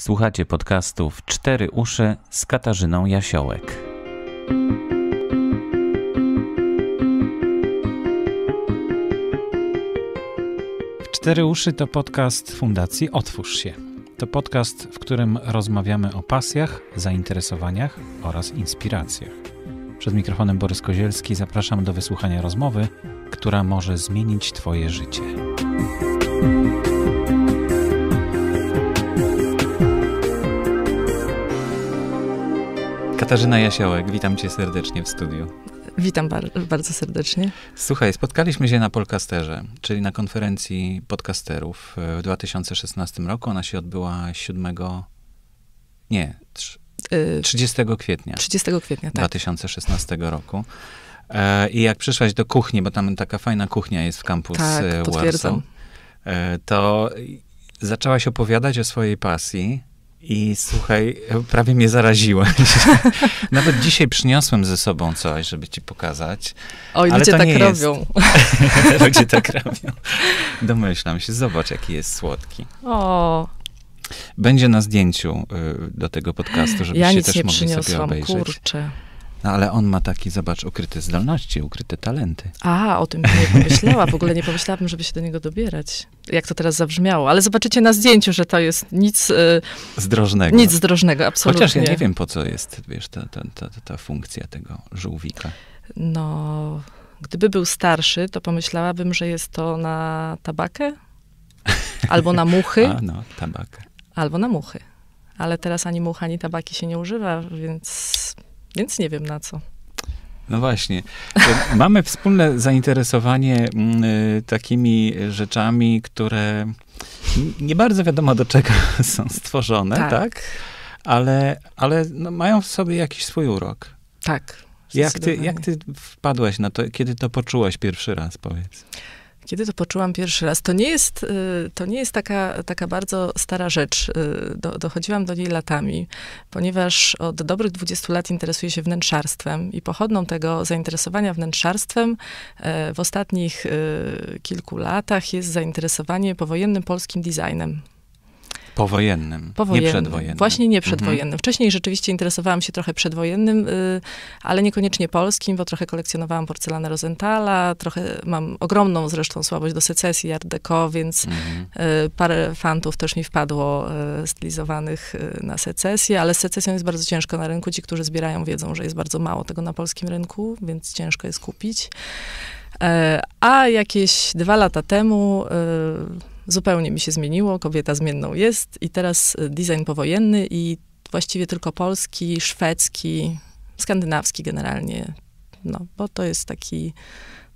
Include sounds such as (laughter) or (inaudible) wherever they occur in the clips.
Słuchacie podcastów Cztery Uszy z Katarzyną Jasiołek. Cztery Uszy to podcast Fundacji Otwórz się. To podcast, w którym rozmawiamy o pasjach, zainteresowaniach oraz inspiracjach. Przed mikrofonem Borys Kozielski zapraszam do wysłuchania rozmowy, która może zmienić Twoje życie. Katarzyna Jasiołek, witam cię serdecznie w studiu. Witam bar bardzo serdecznie. Słuchaj, spotkaliśmy się na Polcasterze, czyli na konferencji podcasterów e, w 2016 roku. Ona się odbyła 7. Nie, 30 y, kwietnia. 30 kwietnia, tak. 2016 roku. E, I jak przyszłaś do kuchni, bo tam taka fajna kuchnia jest w kampus tak, e, Warsaw, to zaczęłaś opowiadać o swojej pasji i słuchaj, prawie mnie zaraziłeś. (laughs) Nawet dzisiaj przyniosłem ze sobą coś, żeby ci pokazać. Oj, ludzie tak robią. Jest... (laughs) ludzie tak robią. Domyślam się, zobacz, jaki jest słodki. O. Będzie na zdjęciu y, do tego podcastu, żebyście ja też mogli sobie obejrzeć. kurczę. No ale on ma taki, zobacz, ukryte zdolności, ukryte talenty. A, o tym nie pomyślała. W ogóle nie pomyślałabym, żeby się do niego dobierać. Jak to teraz zabrzmiało. Ale zobaczycie na zdjęciu, że to jest nic... Y, zdrożnego. Nic zdrożnego, absolutnie. Chociaż ja nie wiem, po co jest, wiesz, ta, ta, ta, ta funkcja tego żółwika. No, gdyby był starszy, to pomyślałabym, że jest to na tabakę, albo na muchy. (laughs) A, no, tabakę. Albo na muchy. Ale teraz ani mucha, ani tabaki się nie używa, więc więc nie wiem na co. No właśnie. E, mamy wspólne zainteresowanie mm, e, takimi rzeczami, które nie bardzo wiadomo do czego (laughs) są stworzone, tak? tak? Ale, ale no mają w sobie jakiś swój urok. Tak. Jak ty, jak ty wpadłaś na to, kiedy to poczułaś pierwszy raz, powiedz? Kiedy to poczułam pierwszy raz? To nie jest, y, to nie jest taka, taka bardzo stara rzecz. Y, do, dochodziłam do niej latami, ponieważ od dobrych 20 lat interesuję się wnętrzarstwem i pochodną tego zainteresowania wnętrzarstwem e, w ostatnich y, kilku latach jest zainteresowanie powojennym polskim designem. Powojennym, Powojennym, nie przedwojennym. Właśnie nie mhm. przedwojennym. Mhm. Wcześniej rzeczywiście interesowałam się trochę przedwojennym, y, ale niekoniecznie polskim, bo trochę kolekcjonowałam porcelanę Rosenthala, trochę mam ogromną zresztą słabość do secesji Art Deco, więc mhm. y, parę fantów też mi wpadło y, stylizowanych y, na secesję, ale z secesją jest bardzo ciężko na rynku. Ci, którzy zbierają, wiedzą, że jest bardzo mało tego na polskim rynku, więc ciężko jest kupić. E, a jakieś dwa lata temu y, zupełnie mi się zmieniło, kobieta zmienną jest i teraz e, design powojenny i właściwie tylko polski, szwedzki, skandynawski generalnie, no, bo to jest taki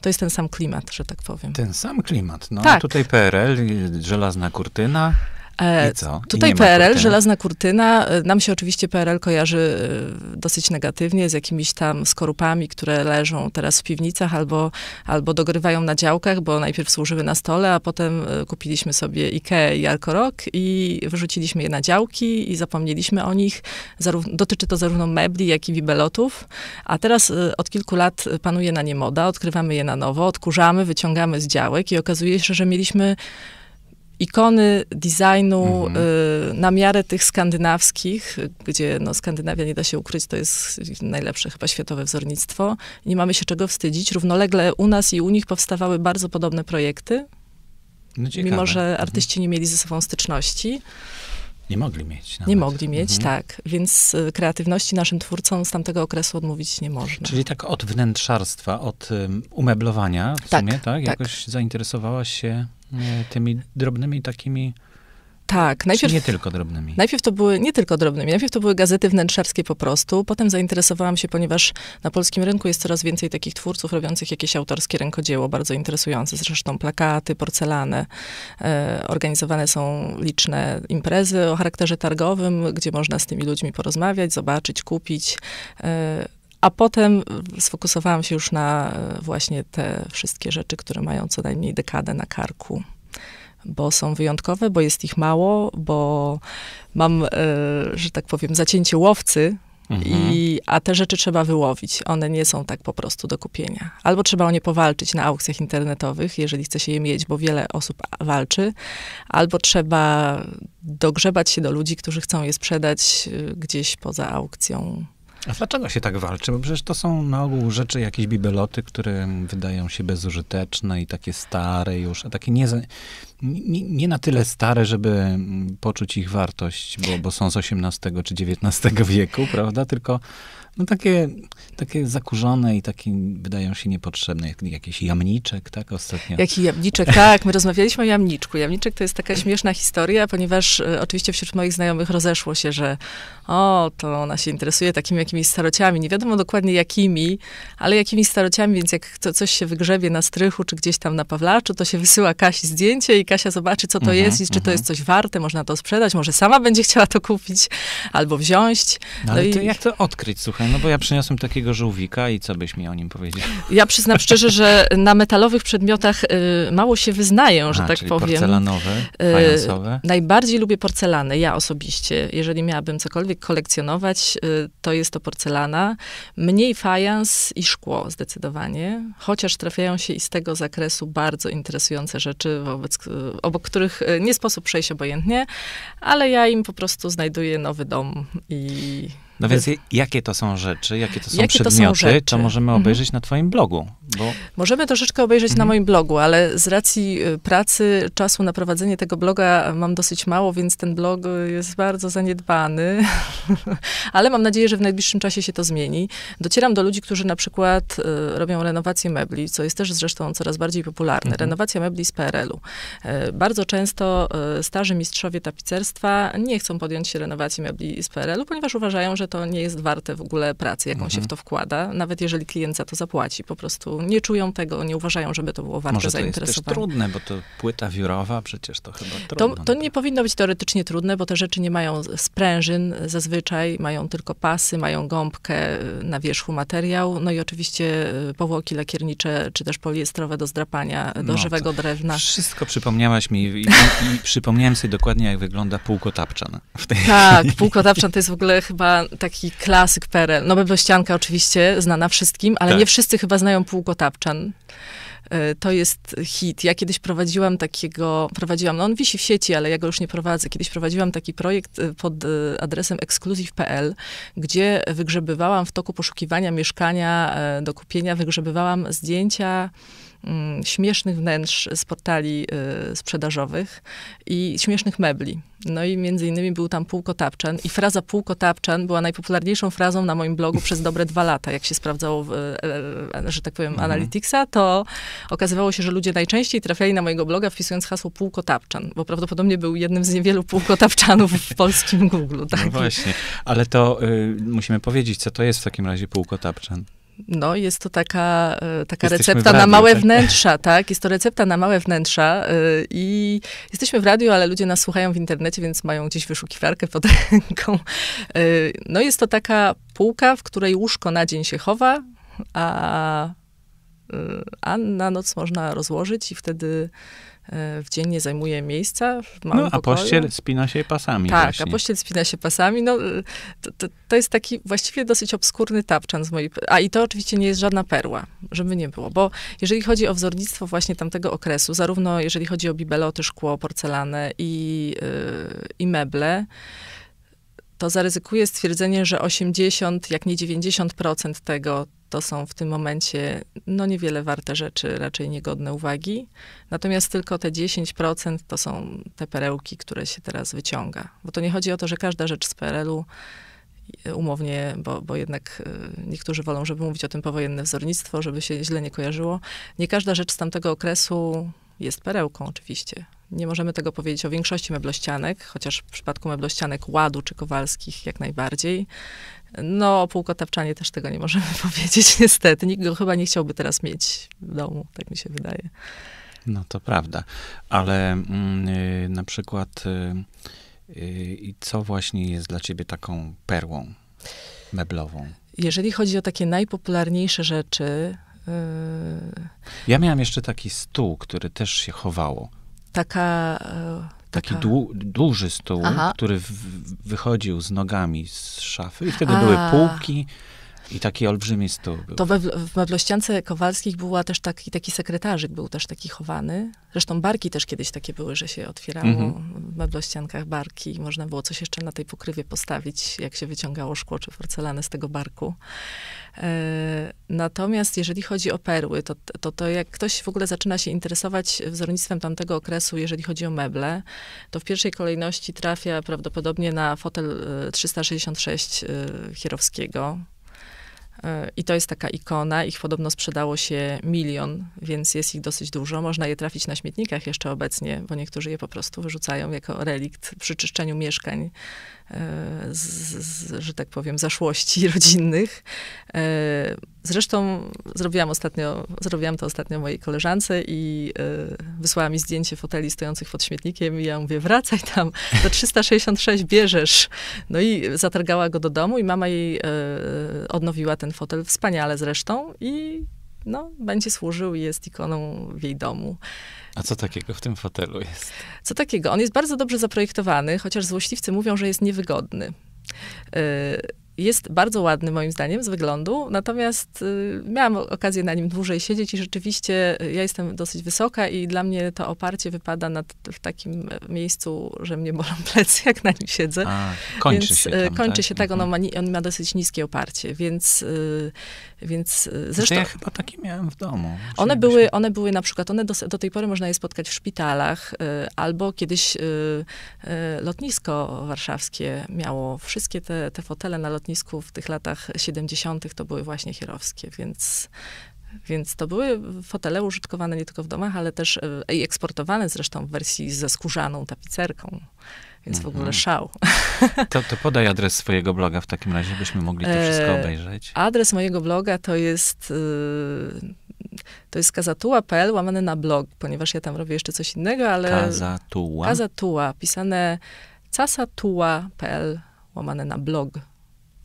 to jest ten sam klimat, że tak powiem. Ten sam klimat. No tak. tutaj PRL, e, żelazna kurtyna. E, I co? Tutaj I PRL, żelazna kurtyna. E, nam się oczywiście PRL kojarzy e, dosyć negatywnie z jakimiś tam skorupami, które leżą teraz w piwnicach albo, albo dogrywają na działkach, bo najpierw służyły na stole, a potem kupiliśmy sobie IKEA i Alkorok i wyrzuciliśmy je na działki i zapomnieliśmy o nich. dotyczy to zarówno mebli, jak i bibelotów. A teraz od kilku lat panuje na nie moda, odkrywamy je na nowo, odkurzamy, wyciągamy z działek i okazuje się, że mieliśmy ikony designu mhm. y, na miarę tych skandynawskich, gdzie no, Skandynawia nie da się ukryć, to jest najlepsze chyba światowe wzornictwo. Nie mamy się czego wstydzić. Równolegle u nas i u nich powstawały bardzo podobne projekty, no, mimo że mhm. artyści nie mieli ze sobą styczności. Nie mogli mieć. Nawet. Nie mogli mieć, mhm. tak. Więc y, kreatywności naszym twórcom z tamtego okresu odmówić nie można. Czyli tak od wnętrzarstwa, od umeblowania w tak, sumie, tak? tak. Jakoś tak. zainteresowała się E, tymi drobnymi takimi. Tak, najpierw. Czy nie tylko drobnymi. Najpierw to były nie tylko drobnymi, najpierw to były gazety wnętrzarskie po prostu. Potem zainteresowałam się, ponieważ na polskim rynku jest coraz więcej takich twórców robiących jakieś autorskie rękodzieło, bardzo interesujące. Zresztą plakaty, porcelane E, organizowane są liczne imprezy o charakterze targowym, gdzie można z tymi ludźmi porozmawiać, zobaczyć, kupić. E, a potem sfokusowałam się już na e, właśnie te wszystkie rzeczy, które mają co najmniej dekadę na karku bo są wyjątkowe, bo jest ich mało, bo mam, e, że tak powiem, zacięcie łowcy. I, mhm. a te rzeczy trzeba wyłowić. One nie są tak po prostu do kupienia. Albo trzeba o nie powalczyć na aukcjach internetowych, jeżeli chce się je mieć, bo wiele osób walczy. Albo trzeba dogrzebać się do ludzi, którzy chcą je sprzedać e, gdzieś poza aukcją a dlaczego się tak walczy? Bo przecież to są na ogół rzeczy, jakieś bibeloty, które wydają się bezużyteczne i takie stare już, a takie nie, nie, nie, na tyle stare, żeby mm, poczuć ich wartość, bo, bo są z XVIII czy XIX wieku, prawda? Tylko no takie, takie zakurzone i takie wydają się niepotrzebne, jak jakiś jamniczek, tak, ostatnio. Jaki jamniczek, tak, my rozmawialiśmy o jamniczku. Jamniczek to jest taka śmieszna historia, ponieważ e, oczywiście wśród moich znajomych rozeszło się, że o, to ona się interesuje takimi jakimiś starociami, nie wiadomo dokładnie jakimi, ale jakimi starociami, więc jak to coś się wygrzebie na strychu, czy gdzieś tam na Pawlaczu, to się wysyła Kasi zdjęcie i Kasia zobaczy, co to mhm, jest i czy to mhm. jest coś warte, można to sprzedać, może sama będzie chciała to kupić albo wziąć. No, no ale i... to jak to odkryć, słuchaj? no bo ja przyniosłem takiego żółwika i co byś mi o nim powiedział? Ja przyznam szczerze, że na metalowych przedmiotach y, mało się wyznaję, że A, tak czyli powiem. porcelanowe, y, fajansowe? Y, najbardziej lubię porcelany, ja osobiście. Jeżeli miałabym cokolwiek kolekcjonować, y, to jest to porcelana. Mniej fajans i szkło zdecydowanie, chociaż trafiają się i z tego zakresu bardzo interesujące rzeczy, wobec, y, obok których y, nie sposób przejść obojętnie, ale ja im po prostu znajduję nowy dom i no więc jakie to są rzeczy, jakie to są jakie przedmioty, to, możemy mhm. obejrzeć mhm. na twoim blogu. Bo... Możemy troszeczkę obejrzeć mhm. na moim blogu, ale z racji y, pracy, czasu na prowadzenie tego bloga mam dosyć mało, więc ten blog y, jest bardzo zaniedbany. (laughs) ale mam nadzieję, że w najbliższym czasie się to zmieni. Docieram do ludzi, którzy na przykład y, robią renowację mebli, co jest też zresztą coraz bardziej popularne. Mhm. Renowacja mebli z PRL-u. Bardzo często starzy mistrzowie tapicerstwa nie chcą podjąć się renowacji mebli z PRL-u, ponieważ uważają, że to nie jest warte w ogóle pracy, jaką mhm. się w mhm. to wkłada, nawet jeżeli klient za to zapłaci. Po prostu nie czują tego, nie uważają, żeby to było warte Może zainteresowania. to jest trudne, bo to płyta wiórowa, przecież to chyba trudno. To, to nie powinno być teoretycznie trudne, bo te rzeczy nie mają sprężyn zazwyczaj, mają tylko pasy, mają gąbkę, y, na wierzchu materiał, no i oczywiście y, powłoki lakiernicze, czy też poliestrowe do zdrapania, y, do no, żywego drewna. Wszystko przypomniałaś mi i, i, i przypomniałem sobie dokładnie, jak wygląda półkotapczan. W tej tak, półko półkotapczan to jest w ogóle chyba taki klasyk PRL. No Beblościanka oczywiście znana wszystkim, ale tak. nie wszyscy chyba znają Półko Tapczan. E, to jest hit. Ja kiedyś prowadziłam takiego, prowadziłam, no on wisi w sieci, ale ja go już nie prowadzę. Kiedyś prowadziłam taki projekt e, pod e, adresem exclusive.pl, gdzie wygrzebywałam w toku poszukiwania mieszkania do kupienia, wygrzebywałam zdjęcia Mm, śmiesznych wnętrz z portali y, sprzedażowych i śmiesznych mebli. No i między innymi był tam półkotapczan i fraza półkotapczan była najpopularniejszą frazą na moim blogu przez dobre dwa lata. Jak się sprawdzało, w, e, e, że tak powiem, mhm. Analyticsa, to okazywało się, że ludzie najczęściej trafiali na mojego bloga wpisując hasło półkotapczan, bo prawdopodobnie był jednym z niewielu półkotapczanów w polskim Google. No tak? No właśnie, ale to y, musimy powiedzieć, co to jest w takim razie półkotapczan no, jest to taka, e, taka recepta radiu, na małe tak? wnętrza, tak? Jest to recepta na małe wnętrza e, i jesteśmy w radiu, ale ludzie nas słuchają w internecie, więc mają gdzieś wyszukiwarkę pod (laughs) ręką. E, no, jest to taka półka, w której łóżko na dzień się chowa, a, a na noc można rozłożyć i wtedy E, w dzień nie zajmuje miejsca w no, małym No, a pościel spina się pasami Tak, właśnie. a pościel spina się pasami. No, e, to, to, to, jest taki właściwie dosyć obskurny tapczan z mojej... A i to oczywiście nie jest żadna perła, żeby nie było, bo jeżeli chodzi o wzornictwo właśnie tamtego okresu, zarówno jeżeli chodzi o bibeloty, szkło, porcelanę i, yy, i meble, to zaryzykuję stwierdzenie, że 80, jak nie 90% tego, to są w tym momencie no niewiele warte rzeczy, raczej niegodne uwagi. Natomiast tylko te 10% to są te perełki, które się teraz wyciąga. Bo to nie chodzi o to, że każda rzecz z PRL-u e, umownie, bo, bo jednak e, niektórzy wolą, żeby mówić o tym powojenne wzornictwo, żeby się źle nie kojarzyło. Nie każda rzecz z tamtego okresu jest perełką oczywiście, nie możemy tego powiedzieć o większości meblościanek, chociaż w przypadku meblościanek Ładu czy Kowalskich jak najbardziej. No, o półkotapczanie też tego nie możemy (laughs) powiedzieć, niestety. Nikt go chyba nie chciałby teraz mieć w domu, tak mi się wydaje. No to prawda, ale yy, na przykład yy, co właśnie jest dla ciebie taką perłą meblową? Jeżeli chodzi o takie najpopularniejsze rzeczy. Yy... Ja miałam jeszcze taki stół, który też się chowało taka... E, Taki duży stół, Aha. który wychodził z nogami z szafy i wtedy A. były półki i taki olbrzymi stół był. To we, w Meblościance Kowalskich była też taki, taki sekretarzyk, był też taki chowany. Zresztą barki też kiedyś takie były, że się otwierało mhm. w meblościankach barki. Można było coś jeszcze na tej pokrywie postawić, jak się wyciągało szkło czy porcelanę z tego barku. E, natomiast jeżeli chodzi o perły, to, to, to jak ktoś w ogóle zaczyna się interesować wzornictwem tamtego okresu, jeżeli chodzi o meble, to w pierwszej kolejności trafia prawdopodobnie na fotel 366 e, Hierowskiego, E, I to jest taka ikona, ich podobno sprzedało się milion, więc jest ich dosyć dużo. Można je trafić na śmietnikach jeszcze obecnie, bo niektórzy je po prostu wyrzucają jako relikt przy czyszczeniu mieszkań, e, z, z, że tak powiem, zaszłości (laughs) rodzinnych. E, zresztą zrobiłam, ostatnio, zrobiłam to ostatnio mojej koleżance i wysłała mi zdjęcie foteli stojących pod śmietnikiem i ja mówię, wracaj tam, To 366 bierzesz. No i zatargała go do domu i mama jej e, odnowiła ten fotel, wspaniale zresztą i no, będzie służył i jest ikoną w jej domu. A co takiego w tym fotelu jest? Co takiego? On jest bardzo dobrze zaprojektowany, chociaż złośliwcy mówią, że jest niewygodny. E, jest bardzo ładny moim zdaniem z wyglądu, natomiast y, miałam okazję na nim dłużej siedzieć i rzeczywiście y, ja jestem dosyć wysoka i dla mnie to oparcie wypada w takim y, miejscu, że mnie bolą (laughs) plecy, jak na nim siedzę. A, kończy więc, się y, tam, tak? Kończy tak? się tak, ono mhm. ma, on ma dosyć niskie oparcie, więc, y, więc zresztą... To ja chyba takie miałem w domu. One były, one były na przykład, one do, do, tej pory można je spotkać w szpitalach, y, albo kiedyś lotnisko warszawskie miało wszystkie te, te fotele na lotnisku, lotnisku w tych latach 70. to były właśnie hierowskie, więc więc to były fotele użytkowane nie tylko w domach, ale też e, i eksportowane zresztą w wersji ze skórzaną tapicerką. Więc w ogóle mhm. szał. (laughs) To, to podaj adres swojego bloga w takim razie, byśmy mogli to e, wszystko obejrzeć. adres mojego bloga to jest. Y, to jest kazatua.pl łamane na blog, ponieważ ja tam robię jeszcze coś innego, ale... Kazatua? Kazatua, pisane casatuła.pl łamane na blog.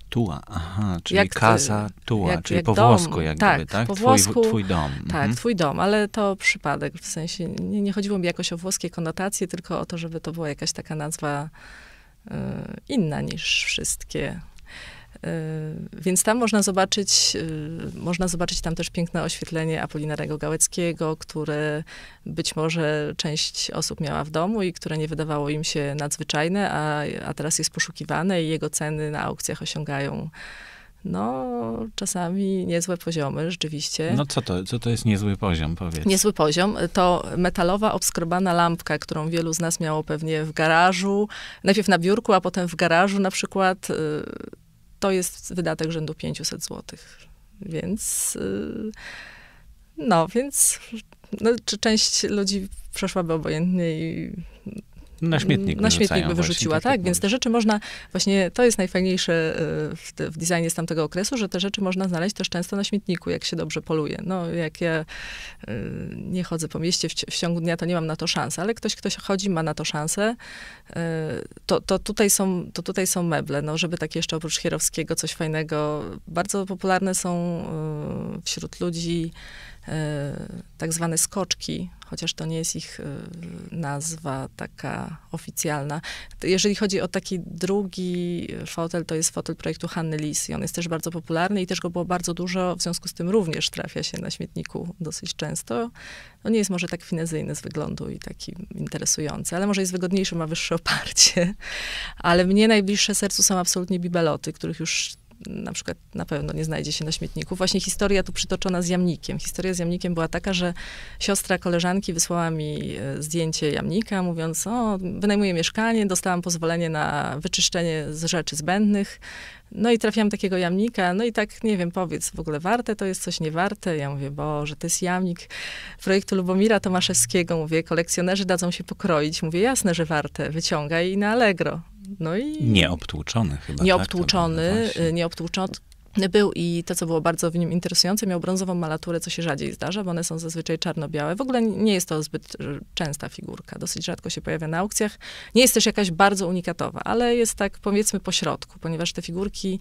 Tua, aha, czyli jak, casa e, tua, jak, czyli jak po dom. włosku jakby, tak, tak? Po włosku, twój, twój dom. Tak, mhm. twój dom, ale to przypadek, w sensie nie, nie chodziło mi jakoś o włoskie konotacje, tylko o to, żeby to była jakaś taka nazwa y, inna niż wszystkie Y, więc tam można zobaczyć, y, można zobaczyć tam też piękne oświetlenie Apolinarego Gałeckiego, które być może część osób miała w domu i które nie wydawało im się nadzwyczajne, a, a teraz jest poszukiwane i jego ceny na aukcjach osiągają no, czasami niezłe poziomy, rzeczywiście. No co to, co to jest niezły poziom, powiedz? Niezły poziom to metalowa obskrobana lampka, którą wielu z nas miało pewnie w garażu, najpierw na biurku, a potem w garażu na przykład. Y, to jest wydatek rzędu 500 zł. Więc y, no, więc no, czy część ludzi przeszłaby obojętnie i na śmietnik. Na śmietnik by wyrzuciła, właśnie, tak? tak więc te rzeczy można, właśnie to jest najfajniejsze e, w, w, designie z tamtego okresu, że te rzeczy można znaleźć też często na śmietniku, jak się dobrze poluje. No, jak ja e, nie chodzę po mieście w, w ciągu dnia, to nie mam na to szansy, ale ktoś, ktoś chodzi, ma na to szansę. E, to, to, tutaj są, to tutaj są meble, no, żeby takie jeszcze oprócz Hierowskiego coś fajnego. Bardzo popularne są wśród ludzi tak zwane skoczki, chociaż to nie jest ich y, nazwa taka oficjalna. Jeżeli chodzi o taki drugi y, fotel, to jest fotel projektu Hanny Lis i on jest też bardzo popularny i też go było bardzo dużo, w związku z tym również trafia się na śmietniku dosyć często. No nie jest może tak finezyjny z wyglądu i taki interesujący, ale może jest wygodniejszy, ma wyższe (laughs) oparcie. Ale mnie najbliższe sercu są absolutnie bibeloty, których już na przykład na pewno nie znajdzie się na śmietniku. Właśnie historia tu przytoczona z jamnikiem. Historia z jamnikiem była taka, że siostra koleżanki wysłała mi e, zdjęcie jamnika, mówiąc, o, wynajmuję mieszkanie, dostałam pozwolenie na wyczyszczenie z rzeczy zbędnych. No i trafiłam takiego jamnika, no i tak, nie wiem, powiedz, w ogóle warte to jest coś niewarte? Ja mówię, Boże, to jest jamnik projektu Lubomira Tomaszewskiego. Mówię, kolekcjonerzy dadzą się pokroić. Mówię, jasne, że warte, wyciągaj i na Allegro. No i... Nieobtłuczony chyba. Tak, nieobtłuczony, tak, nieobtłuczony był i to, co było bardzo w nim interesujące, miał brązową malaturę, co się rzadziej zdarza, bo one są zazwyczaj czarno-białe. W ogóle nie jest to zbyt y, częsta figurka, dosyć rzadko się pojawia na aukcjach. Nie jest też jakaś bardzo unikatowa, ale jest tak powiedzmy po środku, ponieważ te figurki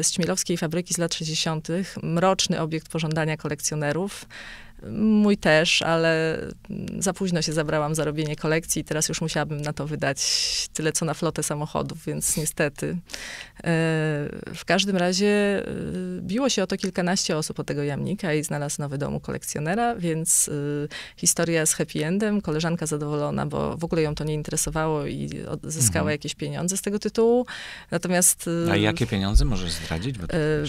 y, z Ćmielowskiej fabryki z lat 60., mroczny obiekt pożądania kolekcjonerów, Mój też, ale za późno się zabrałam za robienie kolekcji i teraz już musiałabym na to wydać tyle, co na flotę samochodów, więc niestety. E, w każdym razie e, biło się o to kilkanaście osób o tego jamnika i znalazł nowy domu kolekcjonera, więc e, historia z happy endem, koleżanka zadowolona, bo w ogóle ją to nie interesowało i zyskała mhm. jakieś pieniądze z tego tytułu. Natomiast... A jakie pieniądze możesz zdradzić?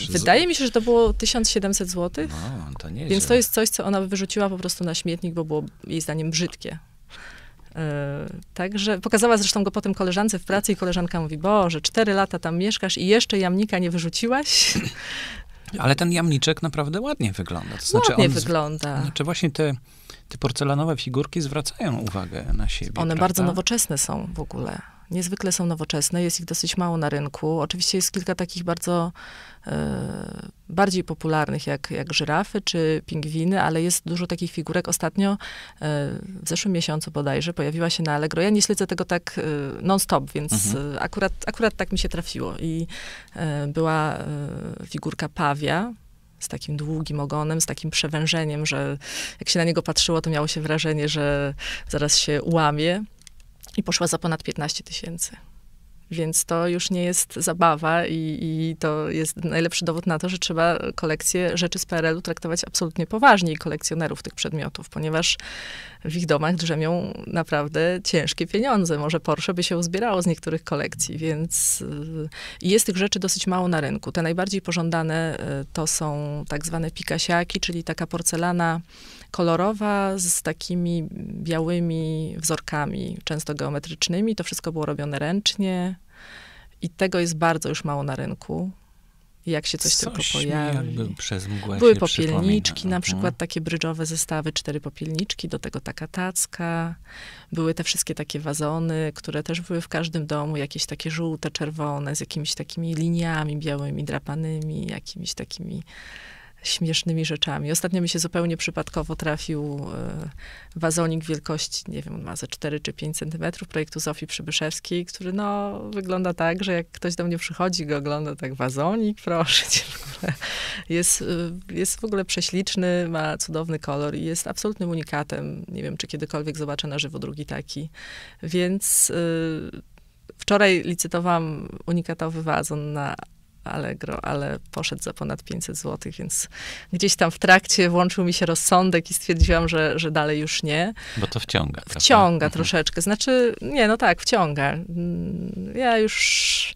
Wydaje z... mi się, że to było 1700 zł. No, to nie Więc to jest coś, co ona wyrzuciła po prostu na śmietnik, bo było jej zdaniem brzydkie. Yy, także pokazała zresztą go potem koleżance w pracy i koleżanka mówi, Boże, cztery lata tam mieszkasz i jeszcze jamnika nie wyrzuciłaś? (laughs) Ale ten jamniczek naprawdę ładnie wygląda. To znaczy ładnie on, wygląda. Znaczy właśnie te, te porcelanowe figurki zwracają uwagę na siebie. One prawda? bardzo nowoczesne są w ogóle. Niezwykle są nowoczesne, jest ich dosyć mało na rynku. Oczywiście jest kilka takich bardzo e, bardziej popularnych, jak, jak żyrafy czy pingwiny, ale jest dużo takich figurek. Ostatnio e, w zeszłym miesiącu bodajże pojawiła się na Allegro. Ja nie śledzę tego tak e, non-stop, więc mhm. akurat, akurat tak mi się trafiło. I była figurka pawia, z takim długim ogonem, z takim przewężeniem, że jak się na niego patrzyło, to miało się wrażenie, że zaraz się ułamie i poszła za ponad 15 tysięcy. Więc to już nie jest zabawa i, i, to jest najlepszy dowód na to, że trzeba kolekcję rzeczy z PRL-u traktować absolutnie poważnie i kolekcjonerów tych przedmiotów, ponieważ w ich domach drzemią naprawdę ciężkie pieniądze. Może Porsche by się uzbierało z niektórych kolekcji, więc y, jest tych rzeczy dosyć mało na rynku. Te najbardziej pożądane y, to są tak zwane pikasiaki, czyli taka porcelana kolorowa z takimi białymi wzorkami, często geometrycznymi. To wszystko było robione ręcznie i tego jest bardzo już mało na rynku. Jak się coś, coś tylko pojawi. Były popielniczki, na mhm. przykład takie brydżowe zestawy, cztery popielniczki, do tego taka tacka. Były te wszystkie takie wazony, które też były w każdym domu, jakieś takie żółte, czerwone, z jakimiś takimi liniami białymi, drapanymi, jakimiś takimi śmiesznymi rzeczami. Ostatnio mi się zupełnie przypadkowo trafił e, wazonik wielkości, nie wiem, ma ze 4 czy 5 centymetrów, projektu Zofii Przybyszewskiej, który no, wygląda tak, że jak ktoś do mnie przychodzi, go ogląda tak, wazonik, proszę cię, jest, e, jest w ogóle prześliczny, ma cudowny kolor i jest absolutnym unikatem. Nie wiem, czy kiedykolwiek zobaczę na żywo drugi taki. Więc... E, wczoraj licytowałam unikatowy wazon na Allegro, ale poszedł za ponad 500 zł, więc gdzieś tam w trakcie włączył mi się rozsądek i stwierdziłam, że, że dalej już nie. Bo to wciąga. Wciąga mhm. troszeczkę. Znaczy, nie, no tak, wciąga. Ja już.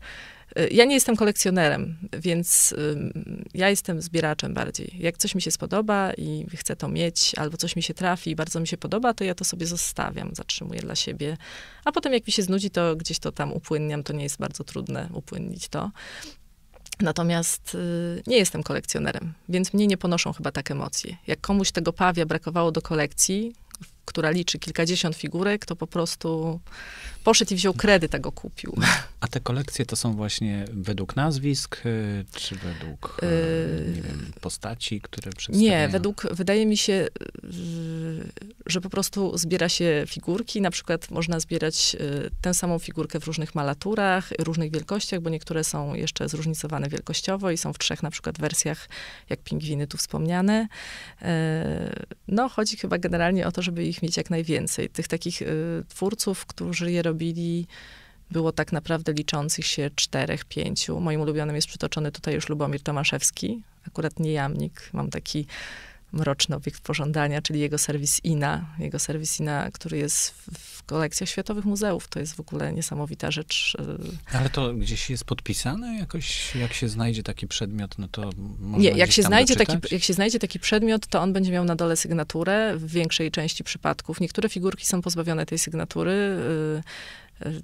Ja nie jestem kolekcjonerem, więc ja jestem zbieraczem bardziej. Jak coś mi się spodoba i chcę to mieć, albo coś mi się trafi i bardzo mi się podoba, to ja to sobie zostawiam, zatrzymuję dla siebie. A potem jak mi się znudzi, to gdzieś to tam upłynniam. To nie jest bardzo trudne upłynnić to. Natomiast y, nie jestem kolekcjonerem, więc mnie nie ponoszą chyba tak emocje. Jak komuś tego pawia brakowało do kolekcji, która liczy kilkadziesiąt figurek, to po prostu poszedł i wziął kredyt, a go kupił. (laughs) A te kolekcje to są właśnie według nazwisk, y, czy według yy, wiem, postaci, które przedstawiają? Nie, według, wydaje mi się, y, że po prostu zbiera się figurki, na przykład można zbierać y, tę samą figurkę w różnych malaturach, różnych wielkościach, bo niektóre są jeszcze zróżnicowane wielkościowo i są w trzech na przykład wersjach, jak pingwiny tu wspomniane. E, no, chodzi chyba generalnie o to, żeby ich mieć jak najwięcej. Tych takich y, twórców, którzy je robili, było tak naprawdę liczących się czterech, pięciu. Moim ulubionym jest przytoczony tutaj już Lubomir Tomaszewski, akurat nie jamnik, mam taki Mrocznowik Pożądania, czyli jego serwis INA. Jego serwis INA, który jest w kolekcjach światowych muzeów. To jest w ogóle niesamowita rzecz. E, Ale to gdzieś jest podpisane jakoś? Jak się znajdzie taki przedmiot, no to można Nie, jak się, znajdzie taki, jak się znajdzie taki przedmiot, to on będzie miał na dole sygnaturę w większej części przypadków. Niektóre figurki są pozbawione tej sygnatury. Yy,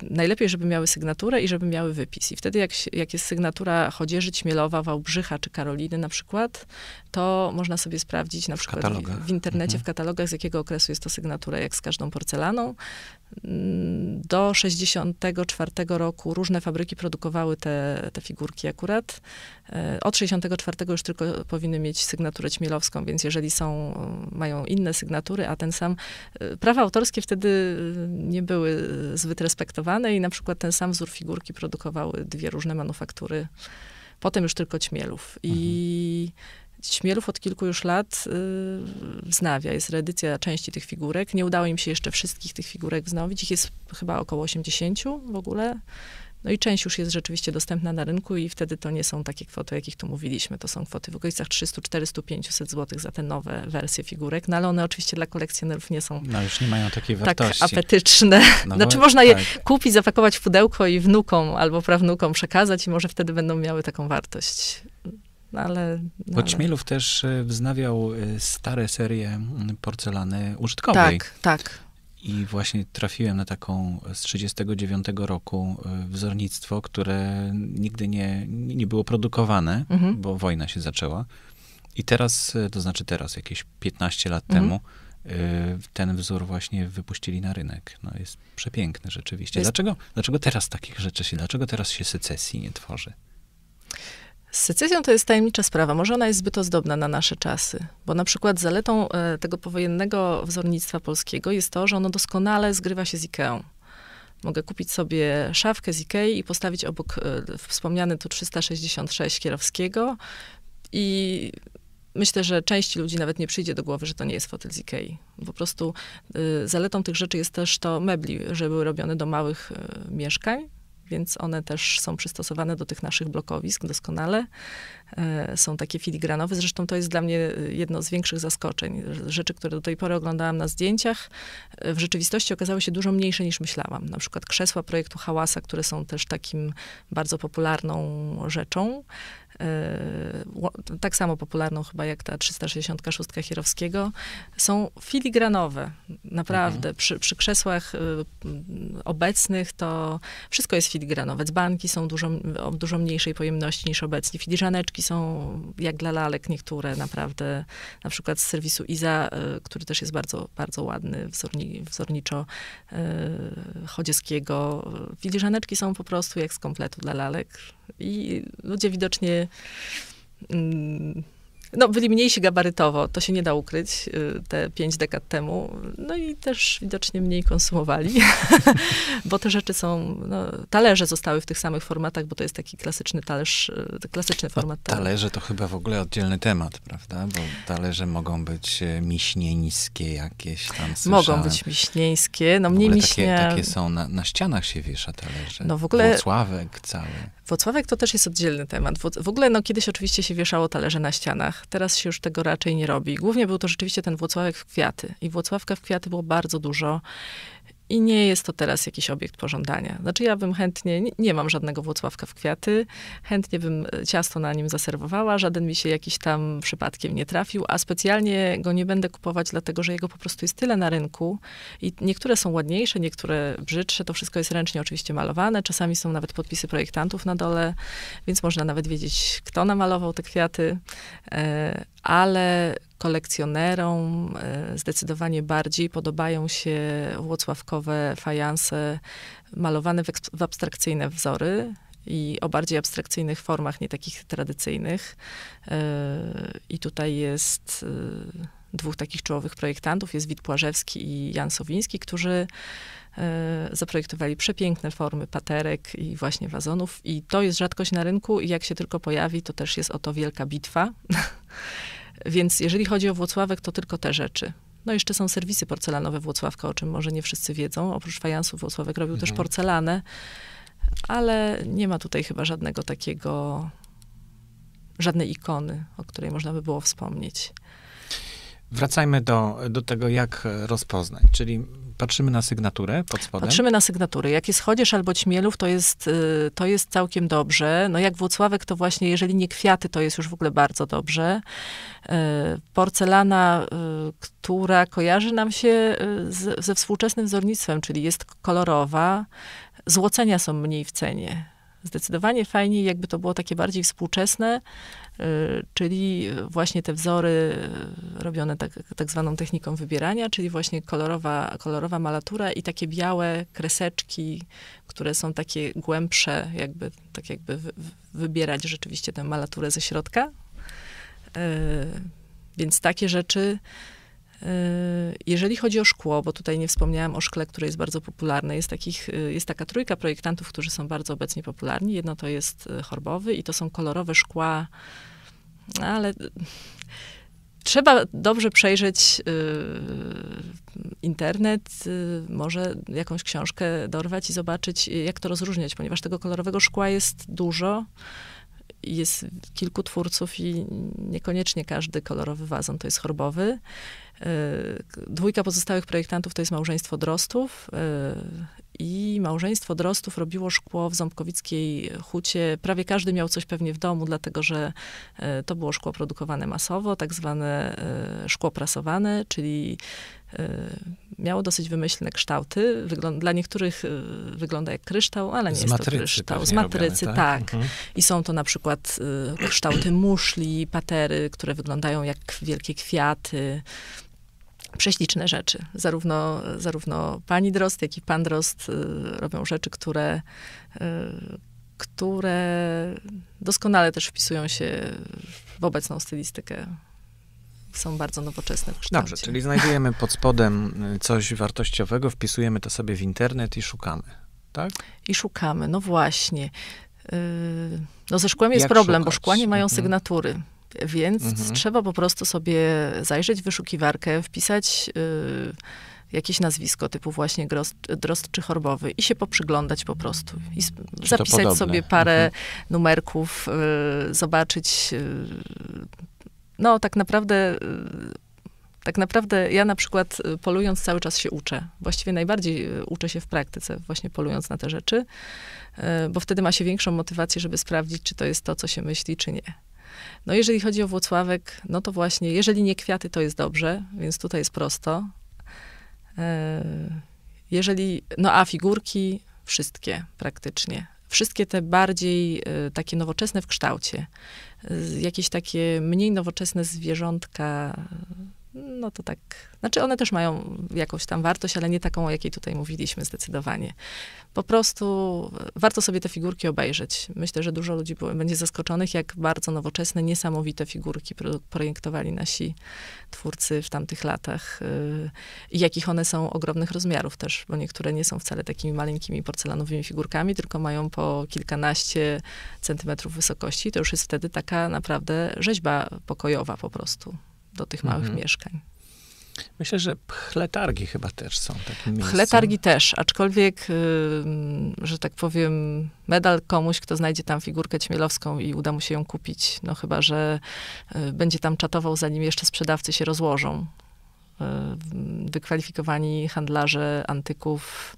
Najlepiej, żeby miały sygnaturę i żeby miały wypis. I wtedy, jak, jak jest sygnatura Chodzieży, Ćmielowa, Wałbrzycha czy Karoliny na przykład, to można sobie sprawdzić na w przykład w, w, internecie, mhm. w katalogach, z jakiego okresu jest to sygnatura, jak z każdą porcelaną. Do 64 roku różne fabryki produkowały te, te figurki akurat. E, od 64 już tylko powinny mieć sygnaturę ćmielowską, więc jeżeli są, mają inne sygnatury, a ten sam... E, prawa autorskie wtedy e, nie były zbyt respektowane i na przykład ten sam wzór figurki produkowały dwie różne manufaktury. Potem już tylko ćmielów. I... Mhm. Śmielów od kilku już lat yy, wznawia, jest reedycja części tych figurek. Nie udało im się jeszcze wszystkich tych figurek wznowić, ich jest chyba około 80 w ogóle. No i część już jest rzeczywiście dostępna na rynku i wtedy to nie są takie kwoty, o jakich tu mówiliśmy. To są kwoty w okolicach 300, 400, 500 zł za te nowe wersje figurek, no ale one oczywiście dla kolekcjonerów nie są no, już nie mają takiej tak wartości. tak apetyczne. No, (laughs) znaczy można je tak. kupić, zapakować w pudełko i wnukom albo prawnukom przekazać i może wtedy będą miały taką wartość. No, ale... No Bo też e, wznawiał e, stare serie porcelany użytkowej. Tak, tak. I właśnie trafiłem na taką z 1939 roku e, wzornictwo, które nigdy nie, nie było produkowane, mhm. bo wojna się zaczęła. I teraz, to znaczy teraz, jakieś 15 lat mhm. temu, ten wzór właśnie wypuścili na rynek. No jest przepiękny rzeczywiście. Jest... Dlaczego, dlaczego teraz takich rzeczy się, dlaczego teraz się secesji nie tworzy? Z secesją to jest tajemnicza sprawa. Może ona jest zbyt ozdobna na nasze czasy, bo na przykład zaletą e, tego powojennego wzornictwa polskiego jest to, że ono doskonale zgrywa się z Ikeą. Mogę kupić sobie szafkę z Ikei i postawić obok e, wspomniany tu 366 Kierowskiego i myślę, że części ludzi nawet nie przyjdzie do głowy, że to nie jest fotel z Ikei. Po prostu e, zaletą tych rzeczy jest też to mebli, że były robione do małych mieszkań, więc one też są przystosowane do tych naszych blokowisk doskonale. E, są takie filigranowe. Zresztą to jest dla mnie e, jedno z większych zaskoczeń. Rzeczy, które do tej pory oglądałam na zdjęciach, e, w rzeczywistości okazały się dużo mniejsze niż myślałam. Na przykład krzesła projektu Hałasa, które są też takim bardzo popularną rzeczą. Tak samo popularną chyba jak ta 366 Kierowskiego, są filigranowe. Naprawdę. Mhm. Przy, przy krzesłach obecnych to wszystko jest filigranowe. Dzbanki są dużo, o dużo mniejszej pojemności niż obecnie. Filiżaneczki książki są jak dla lalek niektóre, naprawdę. Na przykład z serwisu Iza, e, który też jest bardzo, bardzo ładny, wzorni, wzorniczo e, Chodzieskiego. Filiżaneczki są po prostu jak z kompletu dla lalek. I ludzie widocznie... Mm, no, byli mniejsi gabarytowo, to się nie da ukryć, y, te pięć dekad temu. No i też widocznie mniej konsumowali, (laughs) bo te rzeczy są, no, talerze zostały w tych samych formatach, bo to jest taki klasyczny talerz, y, klasyczny format. talerzy. talerze to chyba w ogóle oddzielny temat, prawda? Bo talerze mogą być y, miśnieńskie jakieś tam. Słyszałem. Mogą być miśnieńskie, no mniej miśnie. Takie, takie są, na, na ścianach się wiesza talerze. No w ogóle... Włocławek cały. Włocławek to też jest oddzielny temat. W, w ogóle no kiedyś oczywiście się wieszało talerze na ścianach, Teraz się już tego raczej nie robi. Głównie był to rzeczywiście ten Włocławek w kwiaty. I Włocławka w kwiaty było bardzo dużo. I nie jest to teraz jakiś obiekt pożądania. Znaczy ja bym chętnie, nie, nie mam żadnego Włocławka w kwiaty, chętnie bym e, ciasto na nim zaserwowała, żaden mi się jakiś tam przypadkiem nie trafił, a specjalnie go nie będę kupować, dlatego że jego po prostu jest tyle na rynku i niektóre są ładniejsze, niektóre brzydsze, to wszystko jest ręcznie oczywiście malowane, czasami są nawet podpisy projektantów na dole, więc można nawet wiedzieć, kto namalował te kwiaty, e, ale kolekcjonerom e, zdecydowanie bardziej podobają się włocławkowe fajanse malowane w abstrakcyjne wzory i o bardziej abstrakcyjnych formach, nie takich tradycyjnych. E, I tutaj jest e, dwóch takich czołowych projektantów, jest Wit Płażewski i Jan Sowiński, którzy zaprojektowali przepiękne formy paterek i właśnie wazonów. I to jest rzadkość na rynku i jak się tylko pojawi, to też jest o to wielka bitwa. (laughs) Więc jeżeli chodzi o Włocławek, to tylko te rzeczy. No jeszcze są serwisy porcelanowe Włocławka, o czym może nie wszyscy wiedzą. Oprócz fajansów Włocławek robił mhm. też porcelanę, ale nie ma tutaj chyba żadnego takiego, żadnej ikony, o której można by było wspomnieć. Wracajmy do, do tego, jak rozpoznać. Czyli Patrzymy na sygnaturę pod spodem? Patrzymy na sygnatury. Jak jest Chodzież albo Ćmielów, to jest, y, to jest całkiem dobrze. No jak Włocławek, to właśnie, jeżeli nie kwiaty, to jest już w ogóle bardzo dobrze. Y, porcelana, y, która kojarzy nam się z, ze współczesnym wzornictwem, czyli jest kolorowa. Złocenia są mniej w cenie Zdecydowanie fajniej, jakby to było takie bardziej współczesne, y, czyli właśnie te wzory robione tak, tak zwaną techniką wybierania, czyli właśnie kolorowa, kolorowa malatura i takie białe kreseczki, które są takie głębsze, jakby tak jakby wybierać rzeczywiście tę malaturę ze środka. Y, więc takie rzeczy Y, jeżeli chodzi o szkło, bo tutaj nie wspomniałam o szkle, które jest bardzo popularne, jest, takich, y, jest taka trójka projektantów, którzy są bardzo obecnie popularni. Jedno to jest y, Chorbowy i to są kolorowe szkła, ale trzeba dobrze przejrzeć internet, może jakąś książkę dorwać i zobaczyć, jak to rozróżniać, ponieważ tego kolorowego szkła jest dużo jest kilku twórców i niekoniecznie każdy kolorowy wazon to jest chorbowy. E, dwójka pozostałych projektantów to jest małżeństwo Drostów e, i małżeństwo Drostów robiło szkło w Ząbkowickiej Hucie. Prawie każdy miał coś pewnie w domu, dlatego że e, to było szkło produkowane masowo, tak zwane e, szkło prasowane, czyli e, miało dosyć wymyślne kształty. Wygląd dla niektórych wygląda jak kryształ, ale nie z jest to kryształ. Z matrycy, robione, tak. tak. Mhm. I są to na przykład kształty muszli, patery, które wyglądają jak wielkie kwiaty prześliczne rzeczy. Zarówno, zarówno pani Drost, jak i pan Drost y, robią rzeczy, które, y, które doskonale też wpisują się w obecną stylistykę. Są bardzo nowoczesne. W Dobrze, czyli znajdujemy pod spodem y, coś wartościowego, wpisujemy to sobie w internet i szukamy, tak? I szukamy, no właśnie. Y, no ze szkłem jest Jak problem, szukać? bo szkła nie mają mhm. sygnatury. Mhm więc mhm. trzeba po prostu sobie zajrzeć w wyszukiwarkę, wpisać y, jakieś nazwisko typu właśnie grost, drost czy chorbowy i się poprzyglądać po prostu. I zapisać sobie parę mhm. numerków, y, zobaczyć. Y, no tak naprawdę... Y, tak naprawdę ja na przykład y, polując cały czas się uczę. Właściwie najbardziej y, uczę się w praktyce, właśnie polując na te rzeczy, bo wtedy ma się większą motywację, żeby sprawdzić, czy to jest to, co się myśli, czy nie. No jeżeli chodzi o Włocławek, no to właśnie, jeżeli nie kwiaty, to jest dobrze, więc tutaj jest prosto. E, jeżeli, no a figurki, wszystkie praktycznie. Wszystkie te bardziej e, takie nowoczesne w kształcie. E, jakieś takie mniej nowoczesne zwierzątka, no to tak, znaczy one też mają jakąś tam wartość, ale nie taką, o jakiej tutaj mówiliśmy zdecydowanie. Po prostu e, warto sobie te figurki obejrzeć. Myślę, że dużo ludzi będzie zaskoczonych, jak bardzo nowoczesne, niesamowite figurki projektowali nasi twórcy w tamtych latach e, i jakich one są ogromnych rozmiarów też, bo niektóre nie są wcale takimi maleńkimi porcelanowymi figurkami, tylko mają po kilkanaście centymetrów wysokości. To już jest wtedy taka naprawdę rzeźba pokojowa po prostu do tych małych mhm. mieszkań. Myślę, że chletargi chyba też są takim miejscem. Chletargi też, aczkolwiek, y, że tak powiem, medal komuś, kto znajdzie tam figurkę ćmielowską i uda mu się ją kupić. No chyba, że y, będzie tam czatował, zanim jeszcze sprzedawcy się rozłożą. Y, wykwalifikowani handlarze antyków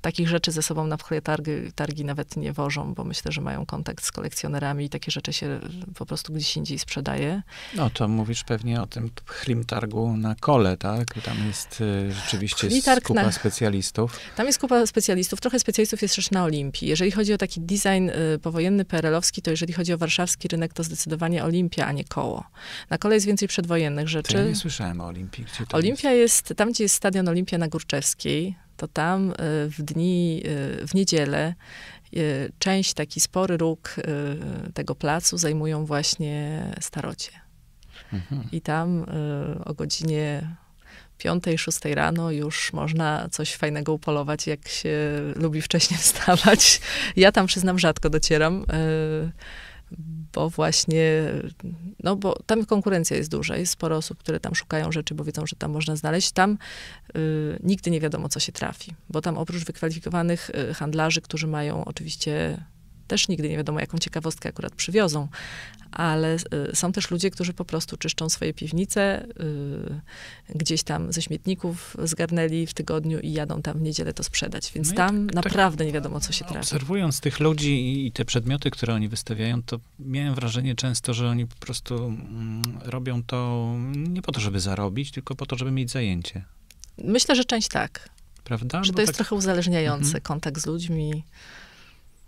takich rzeczy ze sobą na wchyle targi, targi nawet nie wożą, bo myślę, że mają kontakt z kolekcjonerami i takie rzeczy się po prostu gdzieś indziej sprzedaje. No to mówisz pewnie o tym chlim targu na kole, tak? Tam jest y, rzeczywiście kupa na... specjalistów. Tam jest kupa specjalistów. Trochę specjalistów jest też na Olimpii. Jeżeli chodzi o taki design y, powojenny, PRL-owski, to jeżeli chodzi o warszawski rynek, to zdecydowanie Olimpia, a nie koło. Na kole jest więcej przedwojennych rzeczy. ja nie słyszałem o Olimpii. Gdzie Olimpia jest? jest tam, gdzie jest stadion Olimpia na Górczewskiej to tam y, w dni, y, w niedzielę y, część, taki spory róg tego placu zajmują właśnie starocie. Mhm. I tam o godzinie 5-6 rano już można coś fajnego upolować, jak się lubi wcześniej (laughs) wstawać. Ja tam przyznam, rzadko docieram bo właśnie, no bo tam konkurencja jest duża, jest sporo osób, które tam szukają rzeczy, bo wiedzą, że tam można znaleźć. Tam y, nigdy nie wiadomo, co się trafi, bo tam oprócz wykwalifikowanych y, handlarzy, którzy mają oczywiście też nigdy nie wiadomo, jaką ciekawostkę akurat przywiozą, ale y, są też ludzie, którzy po prostu czyszczą swoje piwnice, y, gdzieś tam ze śmietników zgarnęli w tygodniu i jadą tam w niedzielę to sprzedać, więc no tam tak, tak naprawdę tak, nie wiadomo, co się trafi. Obserwując tych ludzi i te przedmioty, które oni wystawiają, to miałem wrażenie często, że oni po prostu mm, robią to nie po to, żeby zarobić, tylko po to, żeby mieć zajęcie. Myślę, że część tak. Prawda? Że to Bo jest tak... trochę uzależniające, mhm. kontakt z ludźmi.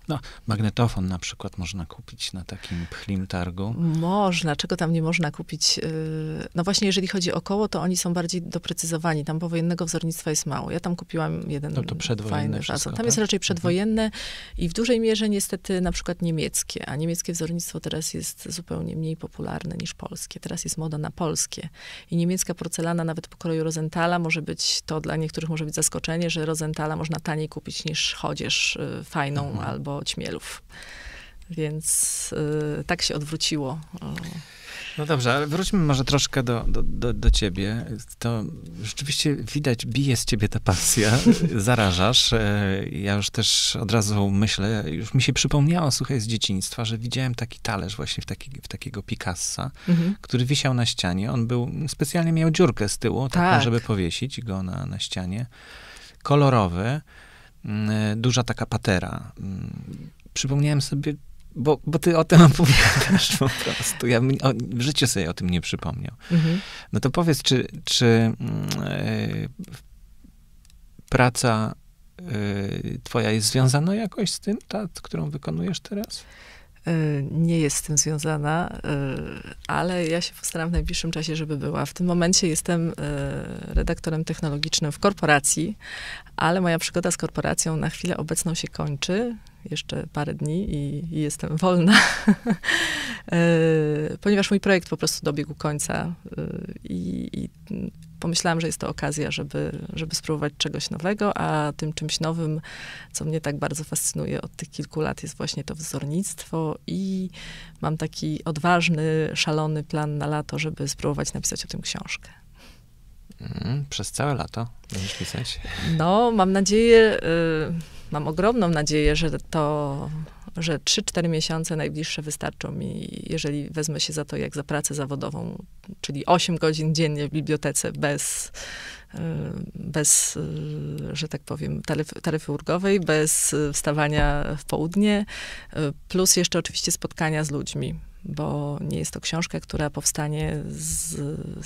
No, magnetofon na przykład można kupić na takim pchlim targu. Można, czego tam nie można kupić? Y, no właśnie, jeżeli chodzi o koło, to oni są bardziej doprecyzowani. Tam powojennego wzornictwa jest mało. Ja tam kupiłam jeden no to fajny wszystko, Tam tak? jest raczej mhm. przedwojenne mhm. i w dużej mierze niestety na przykład niemieckie, a niemieckie wzornictwo teraz jest zupełnie mniej popularne niż polskie. Teraz jest moda na polskie. I niemiecka porcelana nawet po pokroju Rosenthala może być, to dla niektórych może być zaskoczenie, że Rosenthala można taniej kupić niż chodzież y, fajną mhm. albo Państwo Ćmielów. Więc y, tak się odwróciło. No dobrze, ale wróćmy może troszkę do, do, do, do, ciebie. To rzeczywiście widać, bije z ciebie ta pasja, (laughs) zarażasz. E, ja już też od razu myślę, już mi się przypomniało, słuchaj, z dzieciństwa, że widziałem taki talerz właśnie w, taki, w takiego Picassa, mhm. który wisiał na ścianie. On był, specjalnie miał dziurkę z tyłu, taką, tak. żeby powiesić go na, na ścianie. Kolorowy Y, duża taka patera. Y, przypomniałem sobie, bo, bo ty o tym (laughs) opowiadasz po prostu. Ja bym, o, w życiu sobie o tym nie przypomniał. Mhm. No to powiedz, czy, czy yy, praca y, twoja jest związana jakoś z tym, ta, którą wykonujesz teraz? E, nie jest z tym związana, e, ale ja się postaram w najbliższym czasie, żeby była. W tym momencie jestem e, redaktorem technologicznym w korporacji, ale moja przygoda z korporacją na chwilę obecną się kończy. Jeszcze parę dni i, i jestem wolna, (laughs) ponieważ mój projekt po prostu dobiegł końca i, i pomyślałam, że jest to okazja, żeby, żeby spróbować czegoś nowego, a tym czymś nowym, co mnie tak bardzo fascynuje od tych kilku lat, jest właśnie to wzornictwo i mam taki odważny, szalony plan na lato, żeby spróbować napisać o tym książkę. Mm, przez całe lato będziesz pisać? No, mam nadzieję... Y mam ogromną nadzieję, że to, że 3-4 miesiące najbliższe wystarczą mi, jeżeli wezmę się za to jak za pracę zawodową, czyli 8 godzin dziennie w bibliotece bez, y, bez y, że tak powiem, taryfy, taryfy urgowej, bez y, wstawania w południe, plus jeszcze oczywiście spotkania z ludźmi bo nie jest to książka, która powstanie z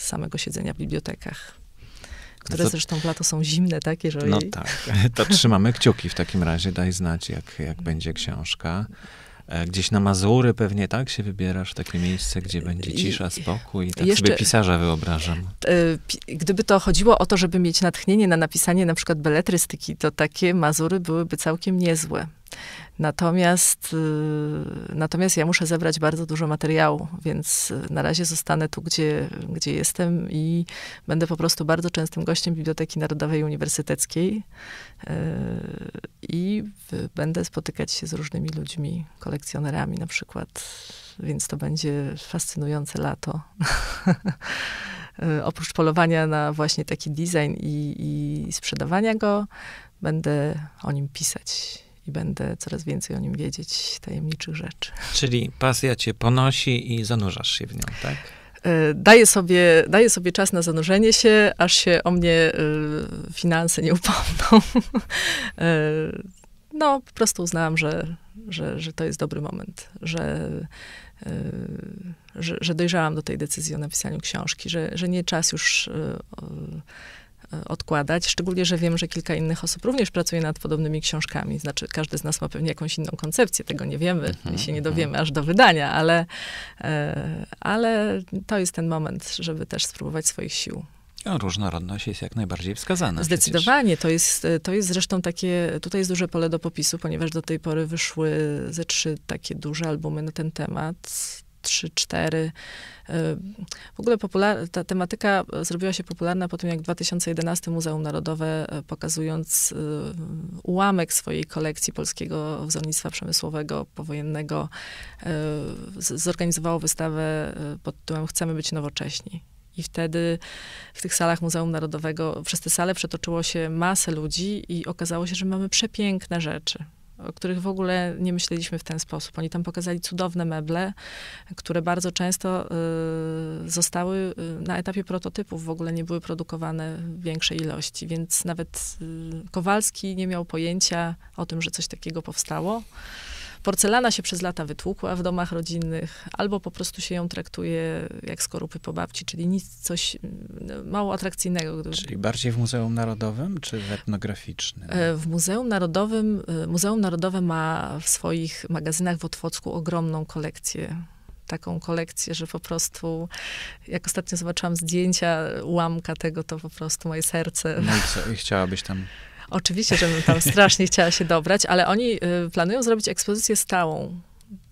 samego siedzenia w bibliotekach które to, zresztą w lato są zimne takie, że... No tak, (laughs) to trzymamy kciuki w takim razie, daj znać, jak, jak będzie książka. E, gdzieś na Mazury pewnie tak się wybierasz, takie miejsce, gdzie będzie cisza, spokój. Tak Jeszcze, sobie pisarza wyobrażam. E, gdyby to chodziło o to, żeby mieć natchnienie na napisanie na przykład beletrystyki, to takie Mazury byłyby całkiem niezłe. Natomiast, y, natomiast ja muszę zebrać bardzo dużo materiału, więc y, na razie zostanę tu, gdzie, gdzie jestem i będę po prostu bardzo częstym gościem Biblioteki Narodowej Uniwersyteckiej y, i będę spotykać się z różnymi ludźmi, kolekcjonerami na przykład, więc to będzie fascynujące lato. (laughs) Oprócz polowania na właśnie taki design i, i sprzedawania go, będę o nim pisać i będę coraz więcej o nim wiedzieć tajemniczych rzeczy. Czyli pasja cię ponosi i zanurzasz się w nią, tak? E, daję sobie, daję sobie czas na zanurzenie się, aż się o mnie y, finanse nie upomną. (laughs) E, no, po prostu uznałam, że, że, że to jest dobry moment, że, y, że, że dojrzałam do tej decyzji o napisaniu książki, że, że nie czas już E, odkładać. Szczególnie, że wiem, że kilka innych osób również pracuje nad podobnymi książkami. Znaczy, każdy z nas ma pewnie jakąś inną koncepcję, tego nie wiemy mhm, i się nie mhm. dowiemy aż do wydania, ale, e, ale to jest ten moment, żeby też spróbować swoich sił. różnorodność jest jak najbardziej wskazana. Zdecydowanie. To jest, e, to jest zresztą takie, tutaj jest duże pole do popisu, ponieważ do tej pory wyszły ze trzy takie duże albumy na ten temat. Trzy, cztery E, w ogóle popular- ta tematyka zrobiła się popularna po tym, jak w 2011 Muzeum Narodowe, e, pokazując e, ułamek swojej kolekcji polskiego wzornictwa przemysłowego powojennego, zorganizowało wystawę pod tytułem Chcemy być nowocześni. I wtedy w tych salach Muzeum Narodowego, przez te sale przetoczyło się masę ludzi i okazało się, że mamy przepiękne rzeczy o których w ogóle nie myśleliśmy w ten sposób. Oni tam pokazali cudowne meble, które bardzo często y, zostały y, na etapie prototypów, w ogóle nie były produkowane w większej ilości, więc nawet y, Kowalski nie miał pojęcia o tym, że coś takiego powstało. Porcelana się przez lata wytłukła w domach rodzinnych, albo po prostu się ją traktuje jak skorupy po babci, czyli nic, coś mm, no, mało atrakcyjnego. Czyli bardziej w Muzeum Narodowym, czy w etnograficznym? E, w Muzeum Narodowym, e, Muzeum Narodowe ma w swoich magazynach w Otwocku ogromną kolekcję taką kolekcję, że po prostu, jak ostatnio zobaczyłam zdjęcia ułamka tego, to po prostu moje serce. No i co, i chciałabyś tam Oczywiście, żebym tam strasznie chciała się dobrać, ale oni y, planują zrobić ekspozycję stałą.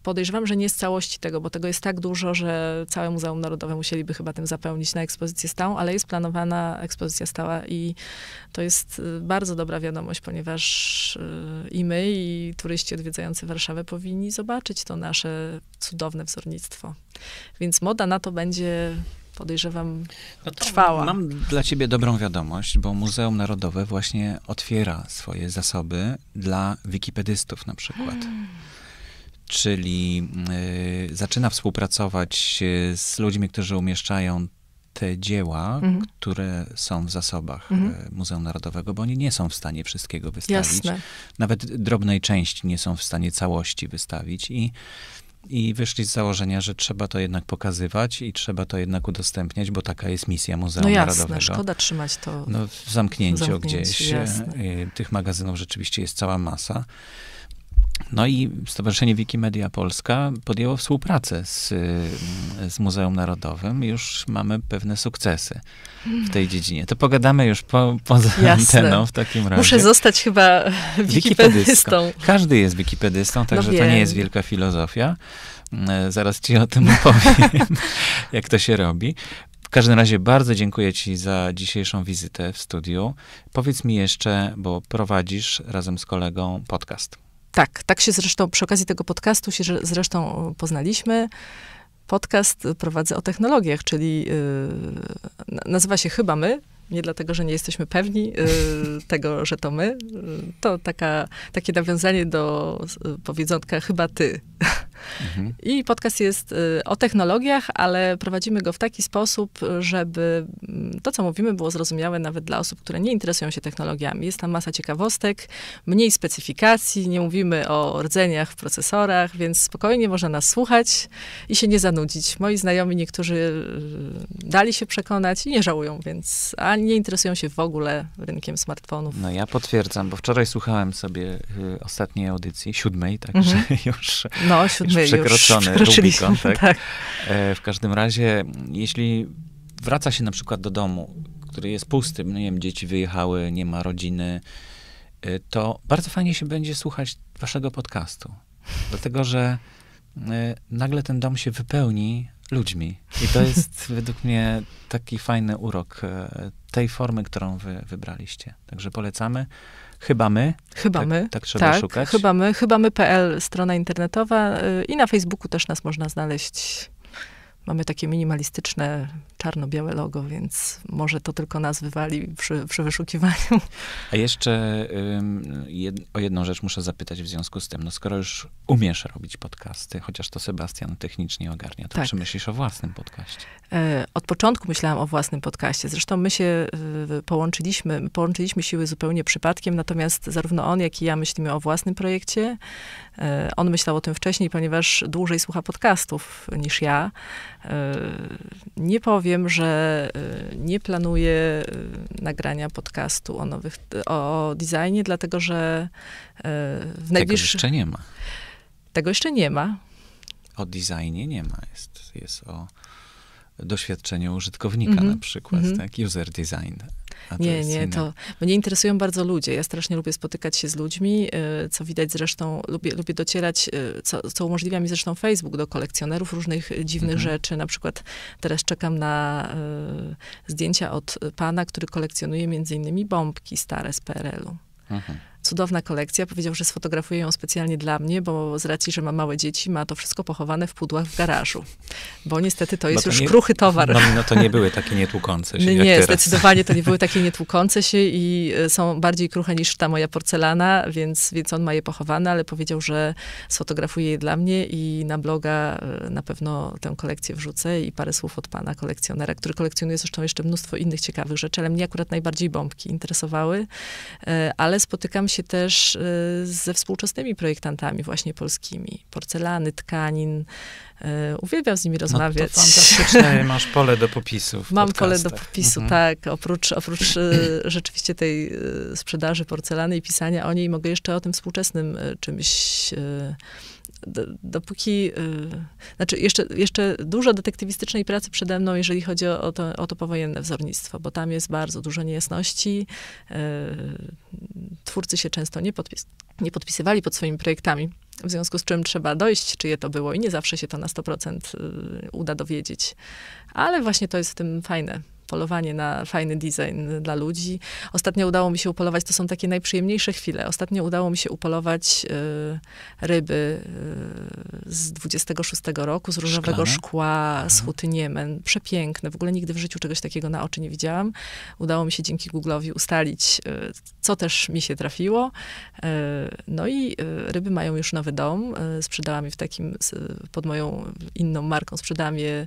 Podejrzewam, że nie z całości tego, bo tego jest tak dużo, że całe Muzeum Narodowe musieliby chyba tym zapełnić na ekspozycję stałą, ale jest planowana ekspozycja stała i to jest y, bardzo dobra wiadomość, ponieważ y, i my, i turyści odwiedzający Warszawę powinni zobaczyć to nasze cudowne wzornictwo. Więc moda na to będzie podejrzewam, no trwała. Mam dla ciebie dobrą wiadomość, bo Muzeum Narodowe właśnie otwiera swoje zasoby dla wikipedystów na przykład. czyli y, zaczyna współpracować z ludźmi, którzy umieszczają te dzieła, mhm. które są w zasobach mhm. y, Muzeum Narodowego, bo oni nie są w stanie wszystkiego wystawić. Jasne. Nawet drobnej części nie są w stanie całości wystawić i i wyszli z założenia, że trzeba to jednak pokazywać i trzeba to jednak udostępniać, bo taka jest misja Muzeum no jasne, Narodowego. szkoda trzymać to no, w zamknięciu, zamknięciu gdzieś. Jasne. Y, tych magazynów rzeczywiście jest cała masa. No i Stowarzyszenie Wikimedia Polska podjęło współpracę z, mm, z Muzeum Narodowym. Już mamy pewne sukcesy w tej dziedzinie. To pogadamy już po, poza Jasne. anteną w takim razie. Muszę zostać chyba wikipedystą. Każdy jest wikipedystą, no także no to nie jest wielka filozofia. Mm, zaraz ci o tym (laughs) opowiem, jak to się robi. W każdym razie bardzo dziękuję Ci za dzisiejszą wizytę w studiu. Powiedz mi jeszcze, bo prowadzisz razem z kolegą podcast. Tak, tak się zresztą przy okazji tego podcastu się zresztą poznaliśmy. Podcast prowadzę o technologiach, czyli yy, nazywa się Chyba My, nie dlatego, że nie jesteśmy pewni y, (laughs) tego, że to my. Y, to taka, takie nawiązanie do y, powiedzonka chyba ty. I podcast jest y, o technologiach, ale prowadzimy go w taki sposób, żeby mm, to, co mówimy, było zrozumiałe nawet dla osób, które nie interesują się technologiami. Jest tam masa ciekawostek, mniej specyfikacji, nie mówimy o rdzeniach w procesorach, więc spokojnie można nas słuchać i się nie zanudzić. Moi znajomi niektórzy y, dali się przekonać i nie żałują, więc a nie interesują się w ogóle rynkiem smartfonów. No ja potwierdzam, bo wczoraj słuchałem sobie y, ostatniej audycji, siódmej, także mhm. (laughs) już, no, siódmej. My przekroczony Rubikon. (laughs) Tak? tak. E, w każdym razie, jeśli wraca się na przykład do domu, który jest pusty, no nie wiem, dzieci wyjechały, nie ma rodziny, e, to bardzo fajnie się będzie słuchać waszego podcastu. Dlatego, że e, nagle ten dom się wypełni ludźmi. I to jest (laughs) według mnie taki fajny urok e, tej formy, którą wy wybraliście. Także polecamy. Chyba my. Chyba tak, my. Tak trzeba tak, szukać. Chyba my. Chyba my.pl, strona internetowa y, i na Facebooku też nas można znaleźć. Mamy takie minimalistyczne czarno-białe logo, więc może to tylko nas wywali przy, przy wyszukiwaniu. A jeszcze um, jed, o jedną rzecz muszę zapytać w związku z tym. No skoro już umiesz robić podcasty, chociaż to Sebastian technicznie ogarnia, to tak. czy myślisz o własnym podcaście? E, od początku myślałam o własnym podcaście. Zresztą my się y, połączyliśmy, połączyliśmy siły zupełnie przypadkiem, natomiast zarówno on, jak i ja myślimy o własnym projekcie. E, on myślał o tym wcześniej, ponieważ dłużej słucha podcastów niż ja. E, nie powiem, że e, nie planuję nagrania podcastu o nowych, o designie, dlatego że w najbliższym... Tego jeszcze nie ma. Tego jeszcze nie ma. O designie nie ma. Jest, jest o doświadczeniu użytkownika mm -hmm. na przykład, mm -hmm. tak? User design nie, nie, to mnie interesują bardzo ludzie. Ja strasznie lubię spotykać się z ludźmi, y, co widać zresztą, lubię, lubię docierać, y, co, co umożliwia mi zresztą Facebook do kolekcjonerów różnych y, dziwnych mhm. rzeczy. Na przykład teraz czekam na y, zdjęcia od pana, który kolekcjonuje między innymi bombki stare z PRL-u. Mhm. Cudowna kolekcja. Powiedział, że sfotografuje ją specjalnie dla mnie, bo z racji, że ma małe dzieci, ma to wszystko pochowane w pudłach w garażu. Bo niestety to no jest no to już nie, kruchy towar. No, no, to nie były takie nietłukące się. Nie, zdecydowanie to nie były takie (laughs) nietłukące się i e, są bardziej kruche niż ta moja porcelana, więc, więc on ma je pochowane, ale powiedział, że sfotografuje je dla mnie i na bloga e, na pewno tę kolekcję wrzucę i parę słów od pana kolekcjonera, który kolekcjonuje zresztą jeszcze mnóstwo innych ciekawych rzeczy, ale mnie akurat najbardziej bombki interesowały, e, ale spotykam się się też y, ze współczesnymi projektantami właśnie polskimi. Porcelany, tkanin. Y, uwielbiam z nimi no, rozmawiać. No fantastyczne, (laughs) masz pole do popisów. Mam pole do popisu, mhm. tak. Oprócz, oprócz y, (clears throat) rzeczywiście tej sprzedaży porcelany i pisania o niej, mogę jeszcze o tym współczesnym czymś dopóki, y, znaczy jeszcze, jeszcze dużo detektywistycznej pracy przede mną, jeżeli chodzi o to, o to powojenne wzornictwo, bo tam jest bardzo dużo niejasności. Y, twórcy się często nie, podpis nie podpisywali pod swoimi projektami. W związku z czym trzeba dojść, czyje to było, i nie zawsze się to na 100% y, uda dowiedzieć. Ale właśnie to jest w tym fajne, polowanie na fajny design dla ludzi. Ostatnio udało mi się upolować, to są takie najprzyjemniejsze chwile. Ostatnio udało mi się upolować y, ryby y, z 26 roku, z różowego Szklane? szkła, z huty Niemen. Przepiękne, w ogóle nigdy w życiu czegoś takiego na oczy nie widziałam. Udało mi się dzięki Google'owi ustalić, y, co też mi się trafiło. no i ryby mają już nowy dom. sprzedałam je w takim, pod moją inną marką, sprzedałam je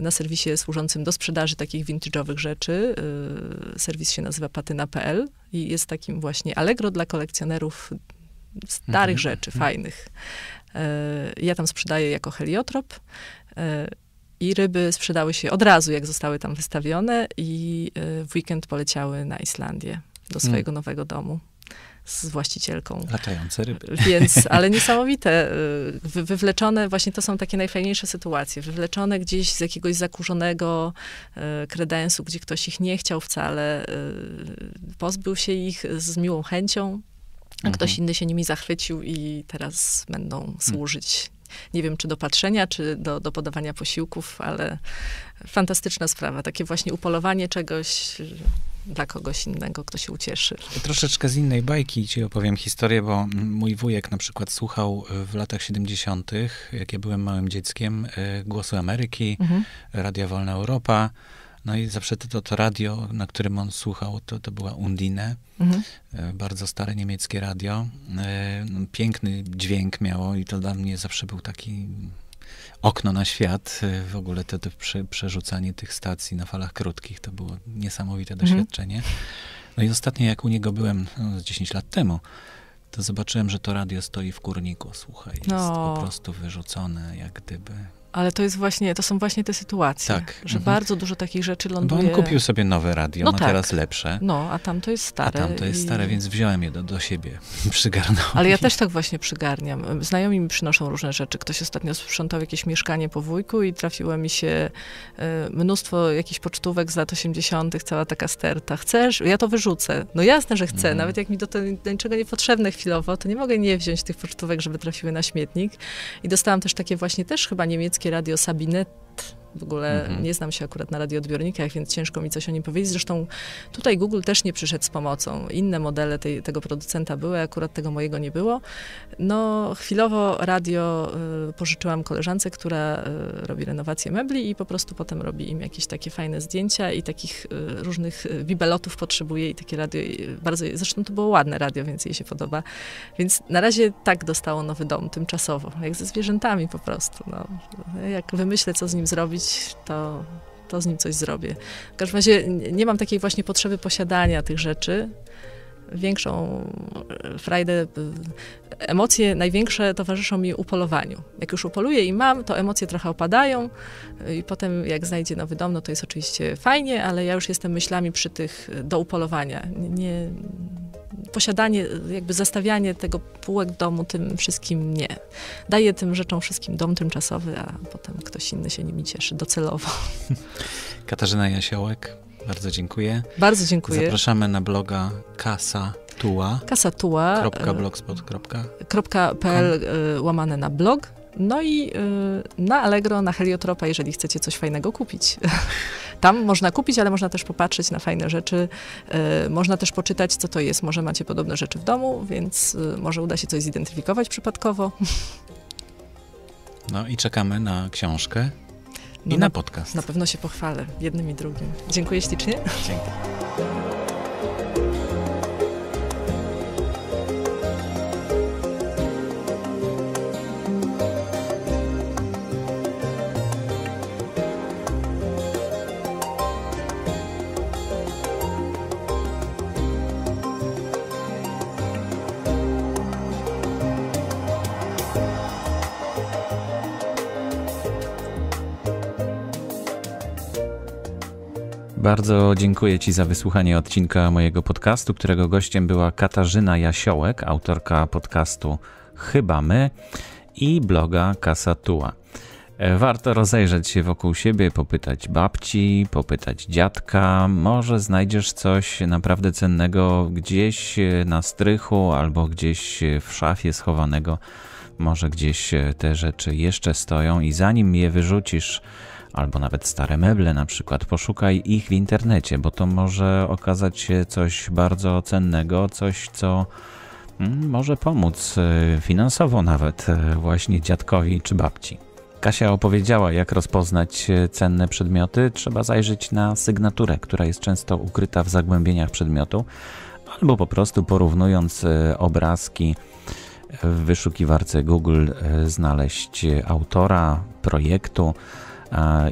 na serwisie służącym do sprzedaży takich takich vintage'owych rzeczy. Y, serwis się nazywa patyna.pl i jest takim właśnie Allegro dla kolekcjonerów starych mhm. rzeczy, mhm. fajnych. Y, ja tam sprzedaję jako heliotrop y, i ryby sprzedały się od razu, jak zostały tam wystawione i w weekend poleciały na Islandię do mm. swojego nowego domu z właścicielką. Latające ryby. Więc, (laughs) ale niesamowite, y, wy, wywleczone, właśnie to są takie najfajniejsze sytuacje, wywleczone gdzieś z jakiegoś zakurzonego y, kredensu, gdzie ktoś ich nie chciał wcale, y, pozbył się ich z miłą chęcią, a mhm. ktoś mhm. inny się nimi zachwycił i teraz będą hmm. służyć. Nie wiem, czy do patrzenia, czy do, do podawania posiłków, ale fantastyczna sprawa. Takie właśnie upolowanie czegoś dla kogoś innego, kto się ucieszy. Troszeczkę z innej bajki ci opowiem historię, bo mój wujek na przykład słuchał w latach 70., jak ja byłem małym dzieckiem, e, Głosu Ameryki, mhm. Radia Wolna Europa. No i zawsze to, to radio, na którym on słuchał, to, to była Undine, mhm. E, bardzo stare niemieckie radio. E, no, piękny dźwięk miało i to dla mnie zawsze był taki okno na świat, y, w ogóle to, to prze, przerzucanie tych stacji na falach krótkich, to było niesamowite mhm. doświadczenie. No i ostatnio jak u niego byłem, no, 10 lat temu, to zobaczyłem, że to radio stoi w kurniku, słuchaj, jest no. po prostu wyrzucone, jak gdyby ale to jest właśnie, to są właśnie te sytuacje, tak. że mhm. bardzo dużo takich rzeczy ląduje. Bo on kupił sobie nowe radio, no ma tak. teraz lepsze. No, a tam to jest stare. A tam to jest stare, więc wziąłem je do, do siebie, (laughs) przygarnąłem. Ale ja też tak właśnie przygarniam. Znajomi mi przynoszą różne rzeczy. Ktoś ostatnio sprzątał jakieś mieszkanie po wujku i trafiło mi się e, mnóstwo jakichś pocztówek z lat 80., cała taka sterta. Chcesz? Ja to wyrzucę. No jasne, że chcę. Mhm. Nawet jak mi do, tego, do niczego niepotrzebne chwilowo, to nie mogę nie wziąć tych pocztówek, żeby trafiły na śmietnik. I dostałam też takie właśnie, też chyba niemieckie Polskie Radio Sabinet w ogóle mhm. nie znam się akurat na radioodbiornikach, więc ciężko mi coś o nim powiedzieć. Zresztą tutaj Google też nie przyszedł z pomocą. Inne modele tej, tego producenta były, akurat tego mojego nie było. No, chwilowo radio y, pożyczyłam koleżance, która y, robi renowację mebli i po prostu potem robi im jakieś takie fajne zdjęcia i takich y, różnych y, bibelotów potrzebuje i takie radio bardzo, zresztą to było ładne radio, więc jej się podoba. Więc na razie tak dostało nowy dom tymczasowo, jak ze zwierzętami po prostu. No. Jak wymyślę, co z nim zrobić, to, to z nim coś zrobię. W każdym razie nie mam takiej właśnie potrzeby posiadania tych rzeczy, większą e, frajdę, e, emocje największe towarzyszą mi upolowaniu. Jak już upoluję i mam, to emocje trochę opadają e, i potem jak znajdzie nowy dom, no to jest oczywiście fajnie, ale ja już jestem myślami przy tych do upolowania. Nie, posiadanie, jakby zastawianie tego półek domu tym wszystkim nie. Daje tym rzeczom wszystkim dom tymczasowy, a potem ktoś inny się nimi cieszy docelowo. (laughs) Katarzyna Jasiołek, bardzo dziękuję. Bardzo dziękuję. Zapraszamy na bloga Kasa Tua. Kasatua.blogspot.pl e, e, łamane na blog. No i e, na Allegro, na Heliotropa, jeżeli chcecie coś fajnego kupić. (laughs) Tam można kupić, ale można też popatrzeć na fajne rzeczy. Można też poczytać, co to jest. Może macie podobne rzeczy w domu, więc może uda się coś zidentyfikować przypadkowo. (laughs) No i czekamy na książkę. No i na, na podcast. Na pewno się pochwalę jednym i drugim. Dziękuję ślicznie. Dziękuję. Bardzo dziękuję Ci za wysłuchanie odcinka mojego podcastu, którego gościem była Katarzyna Jasiołek, autorka podcastu Chyba My i bloga Kasatua. E, warto rozejrzeć się wokół siebie, popytać babci, popytać dziadka. Może znajdziesz coś naprawdę cennego gdzieś e, na strychu albo gdzieś e, w szafie schowanego. Może gdzieś te rzeczy jeszcze stoją i zanim je wyrzucisz, albo nawet stare meble na przykład, poszukaj ich w internecie, bo to może okazać się coś bardzo cennego, coś co mm, może pomóc y, finansowo nawet y, właśnie dziadkowi czy babci. Kasia opowiedziała, jak rozpoznać y, cenne przedmioty. Trzeba zajrzeć na sygnaturę, która jest często ukryta w zagłębieniach przedmiotu, albo po prostu porównując obrazki w wyszukiwarce Google znaleźć autora projektu,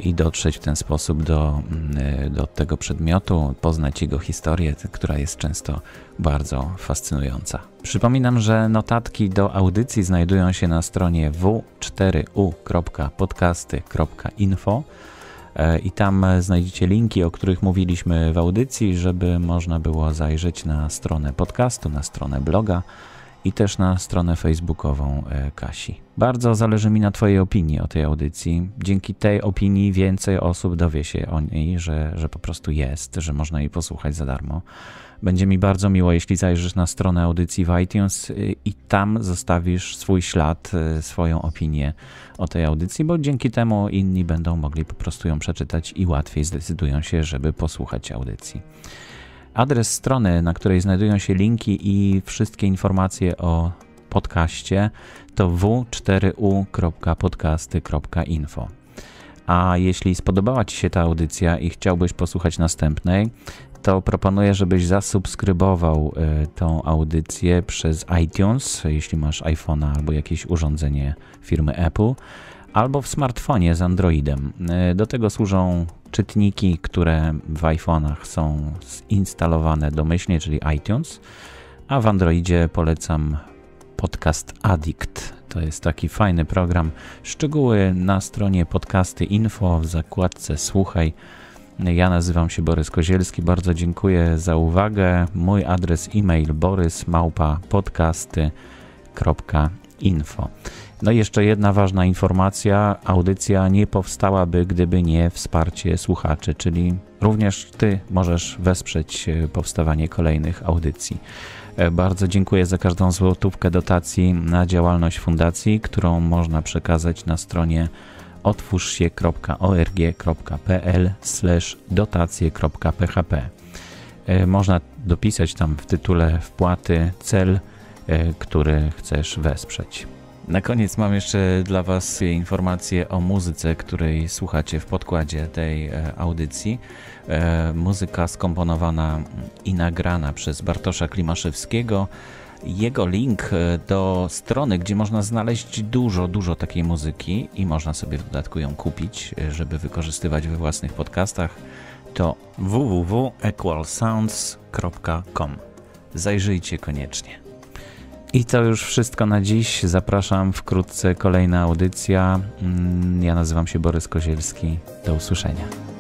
i dotrzeć w ten sposób do, mm, y, do tego przedmiotu, poznać jego historię, która jest często bardzo fascynująca. Przypominam, że notatki do audycji znajdują się na stronie w4u.podcasty.info y, i tam znajdziecie linki, o których mówiliśmy w audycji, żeby można było zajrzeć na stronę podcastu, na stronę bloga i też na stronę facebookową e, Kasi. Bardzo zależy mi na Twojej opinii o tej audycji. Dzięki tej opinii więcej osób dowie się o niej, że, że po prostu jest, że można jej posłuchać za darmo. Będzie mi bardzo miło, jeśli zajrzysz na stronę audycji w iTunes e, i tam zostawisz swój ślad, e, swoją opinię o tej audycji, bo dzięki temu inni będą mogli po prostu ją przeczytać i łatwiej zdecydują się, żeby posłuchać audycji adres strony, na której znajdują się linki i wszystkie informacje o podcaście, to w4u.podcasty.info. A jeśli spodobała Ci się ta audycja i chciałbyś posłuchać następnej, to proponuję, żebyś zasubskrybował y, tą audycję przez iTunes, jeśli masz iPhone'a albo jakieś urządzenie firmy Apple albo w smartfonie z Androidem. E, do tego służą czytniki, które w iPhone'ach są zinstalowane domyślnie, czyli iTunes, a w Androidzie polecam podcast Addict. To jest taki fajny program. Szczegóły na stronie podcasty info w zakładce słuchaj. Ja nazywam się Borys Kozielski. Bardzo dziękuję za uwagę. Mój adres e-mail borysmałpa.podcasty.info. No i jeszcze jedna ważna informacja. Audycja nie powstałaby, gdyby nie wsparcie słuchaczy, czyli również Ty możesz wesprzeć e, powstawanie kolejnych audycji. E, bardzo dziękuję za każdą złotówkę dotacji na działalność fundacji, którą można przekazać na stronie otwórzsie.org.pl dotacje.php e, Można dopisać tam w tytule wpłaty cel, który chcesz wesprzeć. Na koniec mam jeszcze dla Was informacje o muzyce, której słuchacie w podkładzie tej e, audycji. E, muzyka skomponowana i nagrana przez Bartosza Klimaszewskiego. Jego link e, do strony, gdzie można znaleźć dużo, dużo takiej muzyki i można sobie w dodatku ją kupić, żeby wykorzystywać we własnych podcastach, to www.equalsounds.com. Zajrzyjcie koniecznie. I to już wszystko na dziś. Zapraszam wkrótce kolejna audycja. Mm, ja nazywam się Borys Kozielski. Do usłyszenia.